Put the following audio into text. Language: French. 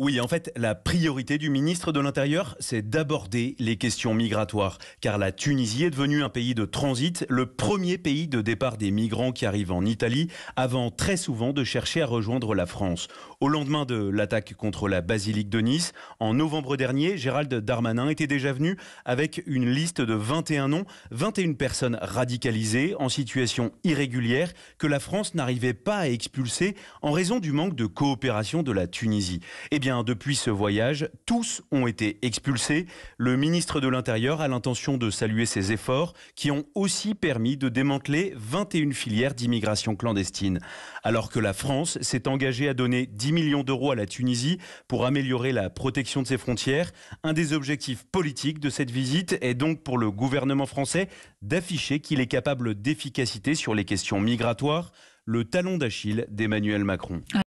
Oui, en fait, la priorité du ministre de l'Intérieur, c'est d'aborder les questions migratoires, car la Tunisie est devenue un pays de transit, le premier pays de départ des migrants qui arrivent en Italie, avant très souvent de chercher à rejoindre la France. Au lendemain de l'attaque contre la basilique de Nice, en novembre dernier, Gérald Darmanin était déjà venu avec une liste de 21 noms, 21 personnes radicalisées, en situation irrégulière, que la France n'arrivait pas à expulser en raison du manque de coopération de la Tunisie. Et eh depuis ce voyage, tous ont été expulsés. Le ministre de l'Intérieur a l'intention de saluer ces efforts qui ont aussi permis de démanteler 21 filières d'immigration clandestine. Alors que la France s'est engagée à donner 10 millions d'euros à la Tunisie pour améliorer la protection de ses frontières, un des objectifs politiques de cette visite est donc pour le gouvernement français d'afficher qu'il est capable d'efficacité sur les questions migratoires, le talon d'Achille d'Emmanuel Macron.